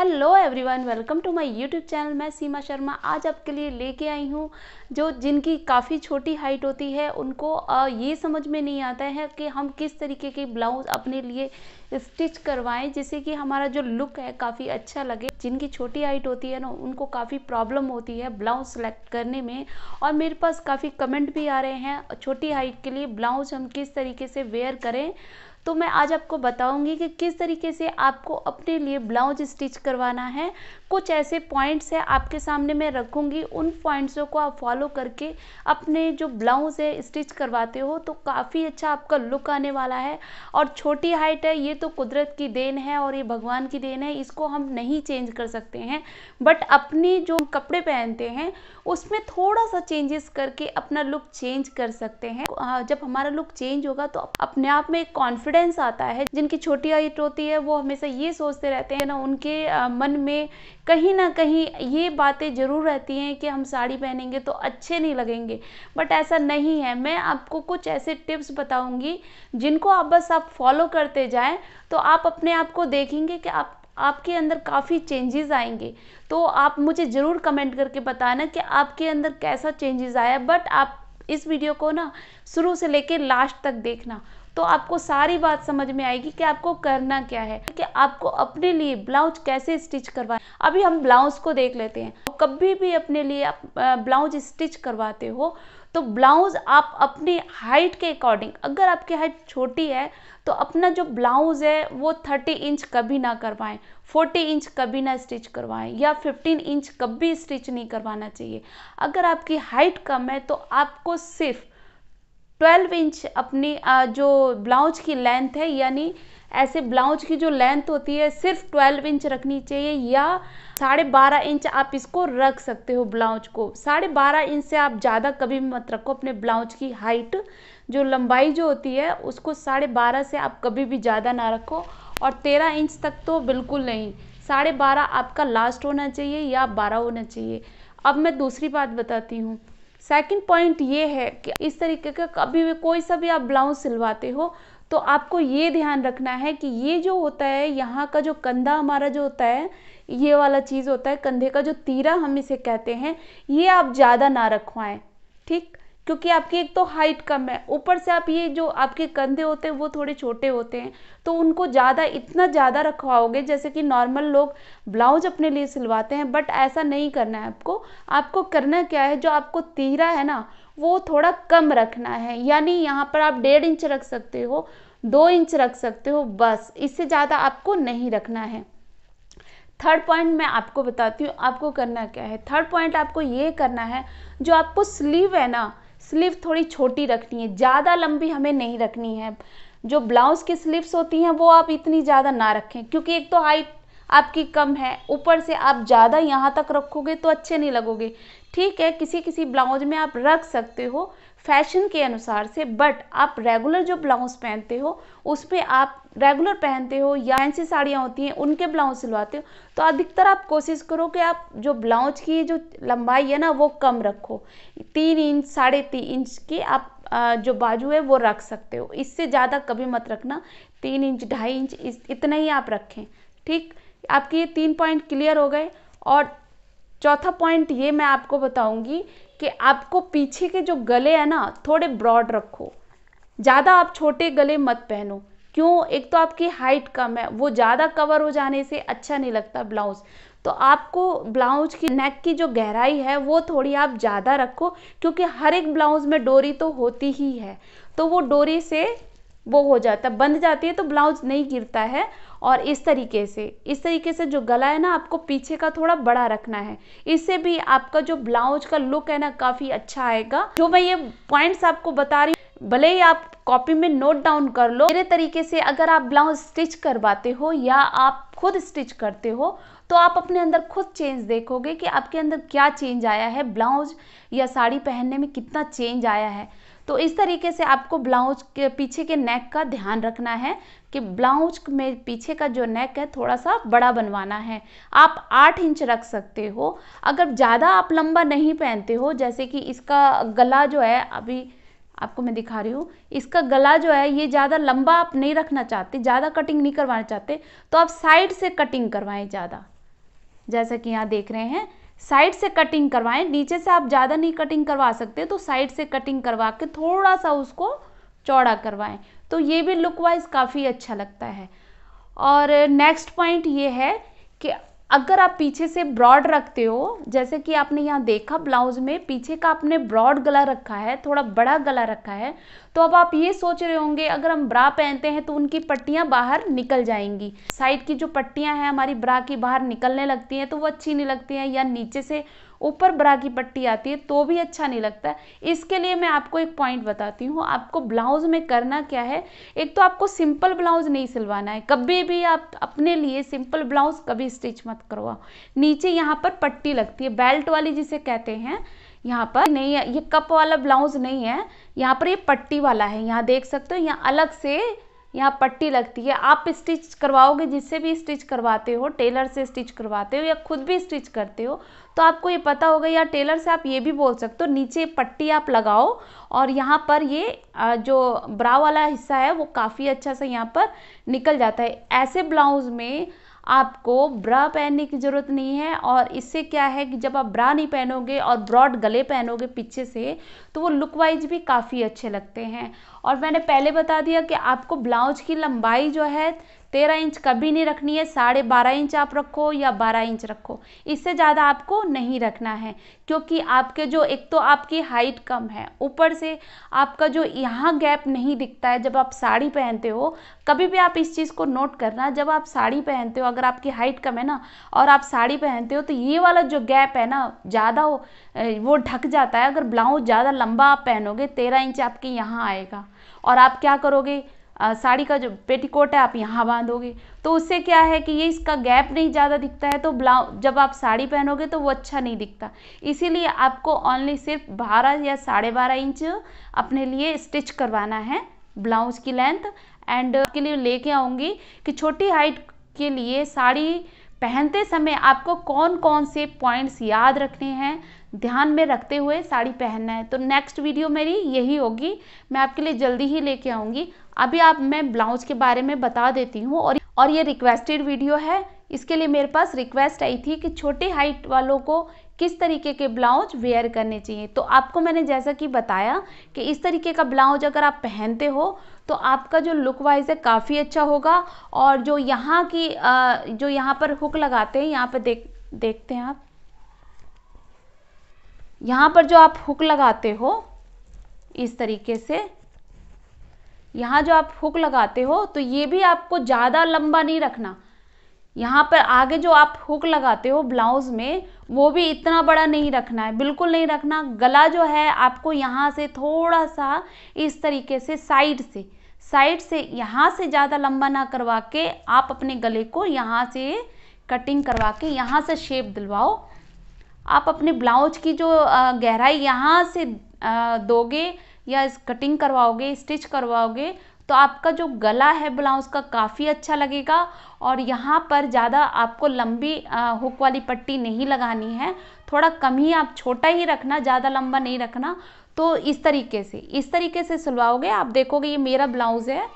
hello everyone welcome to my YouTube channel मैं सीमा शर्मा आज आपके लिए लेके आई हूँ जो जिनकी काफ़ी छोटी हाइट होती है उनको ये समझ में नहीं आता है कि हम किस तरीके के ब्लाउज़ अपने लिए स्टिच करवाएं जिससे कि हमारा जो लुक है काफ़ी अच्छा लगे जिनकी छोटी हाइट होती है ना उनको काफ़ी प्रॉब्लम होती है ब्लाउज सेलेक्ट करने में और मेरे पास काफ़ी कमेंट भी आ रहे हैं छोटी हाइट के लिए ब्लाउज हम किस तरीके से वेयर करें तो मैं आज आपको बताऊंगी कि किस तरीके से आपको अपने लिए ब्लाउज स्टिच करवाना है कुछ ऐसे पॉइंट्स हैं आपके सामने मैं रखूंगी उन पॉइंट्सों को आप फॉलो करके अपने जो ब्लाउज है स्टिच करवाते हो तो काफ़ी अच्छा आपका लुक आने वाला है और छोटी हाइट है ये तो कुदरत की देन है और ये भगवान की देन है इसको हम नहीं चेंज कर सकते हैं बट अपने जो कपड़े पहनते हैं उसमें थोड़ा सा चेंजेस करके अपना लुक चेंज कर सकते हैं तो, हाँ, जब हमारा लुक चेंज होगा तो अपने आप में एक कॉन्फिडेंस आता है जिनकी छोटी हाइट होती है वो हमेशा ये सोचते रहते हैं ना उनके मन में कहीं ना कहीं ये बातें ज़रूर रहती हैं कि हम साड़ी पहनेंगे तो अच्छे नहीं लगेंगे बट ऐसा नहीं है मैं आपको कुछ ऐसे टिप्स बताऊंगी जिनको आप बस आप फॉलो करते जाएं तो आप अपने आप को देखेंगे कि आप आपके अंदर काफ़ी चेंजेस आएंगे तो आप मुझे ज़रूर कमेंट करके बताना कि आपके अंदर कैसा चेंजेस आया बट आप इस वीडियो को ना शुरू से लेके लास्ट तक देखना तो आपको सारी बात समझ में आएगी कि आपको करना क्या है कि आपको अपने लिए ब्लाउज कैसे स्टिच करवाए अभी हम ब्लाउज को देख लेते हैं कभी भी अपने लिए आप ब्लाउज स्टिच करवाते हो तो ब्लाउज आप अपनी हाइट के अकॉर्डिंग अगर आपकी हाइट छोटी है तो अपना जो ब्लाउज है वो 30 इंच कभी ना करवाएं 40 इंच कभी ना स्टिच करवाएं या 15 इंच कभी स्टिच नहीं करवाना चाहिए अगर आपकी हाइट कम है तो आपको सिर्फ ट्वेल्व इंच अपनी जो ब्लाउज की लेंथ है यानी ऐसे ब्लाउज की जो लेंथ होती है सिर्फ 12 इंच रखनी चाहिए या साढ़े बारह इंच आप इसको रख सकते हो ब्लाउज को साढ़े बारह इंच से आप ज़्यादा कभी मत रखो अपने ब्लाउज की हाइट जो लंबाई जो होती है उसको साढ़े बारह से आप कभी भी ज़्यादा ना रखो और तेरह इंच तक तो बिल्कुल नहीं साढ़े बारह आपका लास्ट होना चाहिए या बारह होना चाहिए अब मैं दूसरी बात बताती हूँ सेकंड पॉइंट ये है कि इस तरीके का कभी भी कोई सा भी आप ब्लाउज सिलवाते हो तो आपको ये ध्यान रखना है कि ये जो होता है यहाँ का जो कंधा हमारा जो होता है ये वाला चीज़ होता है कंधे का जो तीरा हम इसे कहते हैं ये आप ज़्यादा ना रखवाएं ठीक क्योंकि आपकी एक तो हाइट कम है ऊपर से आप ये जो आपके कंधे होते हैं वो थोड़े छोटे होते हैं तो उनको ज़्यादा इतना ज़्यादा रखवाओगे जैसे कि नॉर्मल लोग ब्लाउज अपने लिए सिलवाते हैं बट ऐसा नहीं करना है आपको आपको करना क्या है जो आपको तीरा है ना वो थोड़ा कम रखना है यानी यहाँ पर आप डेढ़ इंच रख सकते हो दो इंच रख सकते हो बस इससे ज़्यादा आपको नहीं रखना है थर्ड पॉइंट मैं आपको बताती हूँ आपको करना क्या है थर्ड पॉइंट आपको ये करना है जो आपको स्लीव है ना स्लीव थोड़ी छोटी रखनी है ज़्यादा लंबी हमें नहीं रखनी है जो ब्लाउज़ की स्लीव्स होती हैं वो आप इतनी ज़्यादा ना रखें क्योंकि एक तो हाइट आपकी कम है ऊपर से आप ज़्यादा यहाँ तक रखोगे तो अच्छे नहीं लगोगे ठीक है किसी किसी ब्लाउज में आप रख सकते हो फैशन के अनुसार से बट आप रेगुलर जो ब्लाउज पहनते हो उस पर आप रेगुलर पहनते हो या फैंसी साड़ियाँ होती हैं उनके ब्लाउज सिलवाते हो तो अधिकतर आप कोशिश करो कि आप जो ब्लाउज की जो लंबाई है ना वो कम रखो तीन इंच साढ़े तीन इंच की आप जो बाजू है वो रख सकते हो इससे ज़्यादा कभी मत रखना तीन इंच ढाई इंच इस इतना ही आप रखें ठीक आपके ये तीन पॉइंट क्लियर हो गए और चौथा पॉइंट ये मैं आपको बताऊंगी कि आपको पीछे के जो गले हैं ना थोड़े ब्रॉड रखो ज़्यादा आप छोटे गले मत पहनो क्यों एक तो आपकी हाइट कम है वो ज़्यादा कवर हो जाने से अच्छा नहीं लगता ब्लाउज़ तो आपको ब्लाउज की नेक की जो गहराई है वो थोड़ी आप ज़्यादा रखो क्योंकि हर एक ब्लाउज में डोरी तो होती ही है तो वो डोरी से वो हो जाता है बंध जाती है तो ब्लाउज नहीं गिरता है और इस तरीके से इस तरीके से जो गला है ना आपको पीछे का थोड़ा बड़ा रखना है इससे भी आपका जो ब्लाउज का लुक है ना काफ़ी अच्छा आएगा जो मैं ये पॉइंट्स आपको बता रही भले ही आप कॉपी में नोट डाउन कर लो मेरे तरीके से अगर आप ब्लाउज स्टिच करवाते हो या आप खुद स्टिच करते हो तो आप अपने अंदर खुद चेंज देखोगे कि आपके अंदर क्या चेंज आया है ब्लाउज या साड़ी पहनने में कितना चेंज आया है तो इस तरीके से आपको ब्लाउज के पीछे के नेक का ध्यान रखना है कि ब्लाउज में पीछे का जो नेक है थोड़ा सा बड़ा बनवाना है आप आठ इंच रख सकते हो अगर ज़्यादा आप लंबा नहीं पहनते हो जैसे कि इसका गला जो है अभी आपको मैं दिखा रही हूँ इसका गला जो है ये ज़्यादा लंबा आप नहीं रखना चाहते ज़्यादा कटिंग नहीं करवाना चाहते तो आप साइड से कटिंग करवाएं ज़्यादा जैसा कि यहाँ देख रहे हैं साइड से कटिंग करवाएं नीचे से आप ज़्यादा नहीं कटिंग करवा सकते तो साइड से कटिंग करवा के थोड़ा सा उसको चौड़ा करवाएं तो ये भी लुक वाइज काफ़ी अच्छा लगता है और नेक्स्ट पॉइंट ये है कि अगर आप पीछे से ब्रॉड रखते हो जैसे कि आपने यहाँ देखा ब्लाउज में पीछे का आपने ब्रॉड गला रखा है थोड़ा बड़ा गला रखा है तो अब आप ये सोच रहे होंगे अगर हम ब्रा पहनते हैं तो उनकी पट्टियाँ बाहर निकल जाएंगी साइड की जो पट्टियाँ हैं हमारी ब्रा की बाहर निकलने लगती हैं तो वो अच्छी नहीं लगती हैं या नीचे से ऊपर ब्रा की पट्टी आती है तो भी अच्छा नहीं लगता इसके लिए मैं आपको एक पॉइंट बताती हूँ आपको ब्लाउज में करना क्या है एक तो आपको सिंपल ब्लाउज नहीं सिलवाना है कभी भी आप अपने लिए सिंपल ब्लाउज कभी स्टिच मत करवाओ नीचे यहाँ पर पट्टी लगती है बेल्ट वाली जिसे कहते हैं यहाँ पर नहीं है ये कप वाला ब्लाउज नहीं है यहाँ पर ये पट्टी वाला है यहाँ देख सकते हो यहाँ अलग से यहाँ पट्टी लगती है आप स्टिच करवाओगे जिससे भी स्टिच करवाते हो टेलर से स्टिच करवाते हो या खुद भी स्टिच करते हो तो आपको ये पता होगा या टेलर से आप ये भी बोल सकते हो नीचे पट्टी आप लगाओ और यहाँ पर ये जो ब्रा वाला हिस्सा है वो काफ़ी अच्छा सा यहाँ पर निकल जाता है ऐसे ब्लाउज़ में आपको ब्रा पहनने की ज़रूरत नहीं है और इससे क्या है कि जब आप ब्रा नहीं पहनोगे और ब्रॉड गले पहनोगे पीछे से तो वो लुक वाइज भी काफ़ी अच्छे लगते हैं और मैंने पहले बता दिया कि आपको ब्लाउज की लंबाई जो है तेरह इंच कभी नहीं रखनी है साढ़े बारह इंच आप रखो या बारह इंच रखो इससे ज़्यादा आपको नहीं रखना है क्योंकि आपके जो एक तो आपकी हाइट कम है ऊपर से आपका जो यहाँ गैप नहीं दिखता है जब आप साड़ी पहनते हो कभी भी आप इस चीज़ को नोट करना जब आप साड़ी पहनते हो अगर आपकी हाइट कम है ना और आप साड़ी पहनते हो तो ये वाला जो गैप है ना ज़्यादा हो वो ढक जाता है अगर ब्लाउज ज़्यादा लंबा आप पहनोगे तेरह इंच आपके यहाँ आएगा और आप क्या करोगे साड़ी का जो पेटीकोट है आप यहाँ बांधोगे तो उससे क्या है कि ये इसका गैप नहीं ज़्यादा दिखता है तो ब्लाउ जब आप साड़ी पहनोगे तो वो अच्छा नहीं दिखता इसीलिए आपको ओनली सिर्फ बारह या साढ़े बारह इंच अपने लिए स्टिच करवाना है ब्लाउज की लेंथ एंड के लिए लेके आऊँगी कि छोटी हाइट के लिए साड़ी पहनते समय आपको कौन कौन से पॉइंट्स याद रखने हैं ध्यान में रखते हुए साड़ी पहनना है तो नेक्स्ट वीडियो मेरी यही होगी मैं आपके लिए जल्दी ही लेके आऊँगी अभी आप मैं ब्लाउज के बारे में बता देती हूँ और और ये रिक्वेस्टेड वीडियो है इसके लिए मेरे पास रिक्वेस्ट आई थी कि छोटे हाइट वालों को किस तरीके के ब्लाउज वेयर करने चाहिए तो आपको मैंने जैसा कि बताया कि इस तरीके का ब्लाउज अगर आप पहनते हो तो आपका जो लुक वाइज है काफ़ी अच्छा होगा और जो यहाँ की जो यहाँ पर हुक लगाते हैं यहाँ पर देख देखते हैं आप यहाँ पर जो आप हुक लगाते हो इस तरीके से यहाँ जो आप हुक लगाते हो तो ये भी आपको ज़्यादा लंबा नहीं रखना यहाँ पर आगे जो आप हुक लगाते हो ब्लाउज़ में वो भी इतना बड़ा नहीं रखना है बिल्कुल नहीं रखना गला जो है आपको यहाँ से थोड़ा सा इस तरीके से साइड से साइड से यहाँ से ज़्यादा लंबा ना करवा के आप अपने गले को यहाँ से कटिंग करवा के यहाँ से शेप दिलवाओ आप अपने ब्लाउज की जो गहराई यहाँ से दोगे या इस कटिंग करवाओगे स्टिच करवाओगे तो आपका जो गला है ब्लाउज का काफ़ी अच्छा लगेगा और यहाँ पर ज़्यादा आपको लंबी हुक वाली पट्टी नहीं लगानी है थोड़ा कम ही आप छोटा ही रखना ज़्यादा लंबा नहीं रखना तो इस तरीके से इस तरीके से सिलवाओगे आप देखोगे ये मेरा ब्लाउज है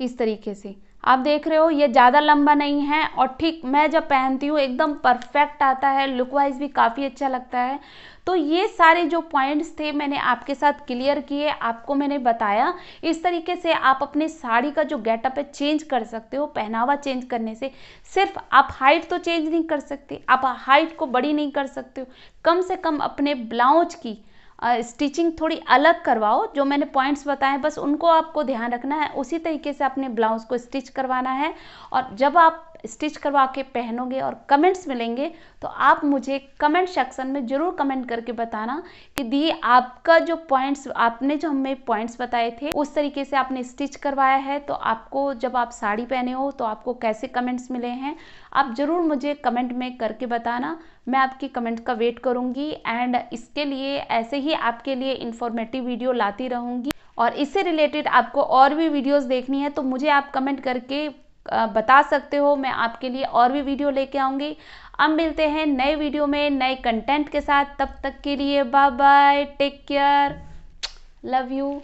इस तरीके से आप देख रहे हो ये ज़्यादा लंबा नहीं है और ठीक मैं जब पहनती हूँ एकदम परफेक्ट आता है लुक वाइज भी काफ़ी अच्छा लगता है तो ये सारे जो पॉइंट्स थे मैंने आपके साथ क्लियर किए आपको मैंने बताया इस तरीके से आप अपने साड़ी का जो गेटअप है चेंज कर सकते हो पहनावा चेंज करने से सिर्फ आप हाइट तो चेंज नहीं कर सकते आप हाइट को बड़ी नहीं कर सकते हो कम से कम अपने ब्लाउज की स्टिचिंग थोड़ी अलग करवाओ जो मैंने पॉइंट्स बताए बस उनको आपको ध्यान रखना है उसी तरीके से अपने ब्लाउज़ को स्टिच करवाना है और जब आप स्टिच करवा के पहनोगे और कमेंट्स मिलेंगे तो आप मुझे कमेंट सेक्शन में ज़रूर कमेंट करके बताना कि दी आपका जो पॉइंट्स आपने जो हमें पॉइंट्स बताए थे उस तरीके से आपने स्टिच करवाया है तो आपको जब आप साड़ी पहने हो तो आपको कैसे कमेंट्स मिले हैं आप ज़रूर मुझे कमेंट में करके बताना मैं आपकी कमेंट का वेट करूँगी एंड इसके लिए ऐसे ही आपके लिए इन्फॉर्मेटिव वीडियो लाती रहूंगी और इससे रिलेटेड आपको और भी वीडियोस देखनी है तो मुझे आप कमेंट करके बता सकते हो मैं आपके लिए और भी वीडियो लेके आऊंगी अब मिलते हैं नए वीडियो में नए कंटेंट के साथ तब तक के लिए bye bye take care love you